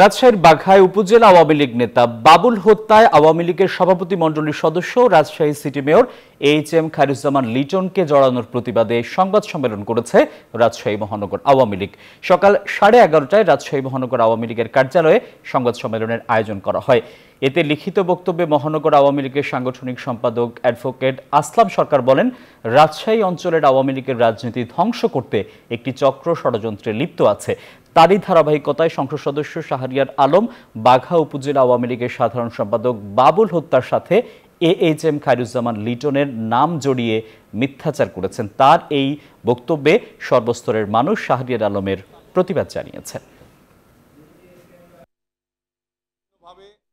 রাজশাহীর বাঘায় উপজেলা আওয়ামী লীগ নেতা বাবুল হত্যায় আওয়ামী লীগের সভাপতি মণ্ডলীর সদস্য Rajshahi city mayor H M Khairuzzaman লিটনকে জড়ানোর প্রতিবাদে সংবাদ সম্মেলন করেছে রাজশাহী মহানগর আওয়ামী লীগ সকাল সাড়ে এগারোটায় রাজশাহী মহানগর আওয়ামী লীগের কার্যালয়ে সংবাদ সম্মেলনের আয়োজন করা হয় এতে লিখিত বক্তব্যে মহানগর আওয়ামী লীগের সাংগঠনিক সম্পাদক অ্যাডভোকেট আসলাম সরকার বলেন রাজশাহী অঞ্চলের আওয়ামী লীগের রাজনীতি ধ্বংস করতে একটি চক্র ষড়যন্ত্রে লিপ্ত আছে তারই ধারাবাহিকতায় সংসদ সদস্য শাহরিয়ার আলম বাঘা উপজেলা আওয়ামী লীগের সাধারণ সম্পাদক বাবুল হত্যার সাথে এ এইচ এম খায়রুজ্জামান লিটনের নাম জড়িয়ে মিথ্যাচার করেছেন তার এই বক্তব্যে সর্বস্তরের মানুষ শাহরিয়ার আলমের প্রতিবাদ জানিয়েছেন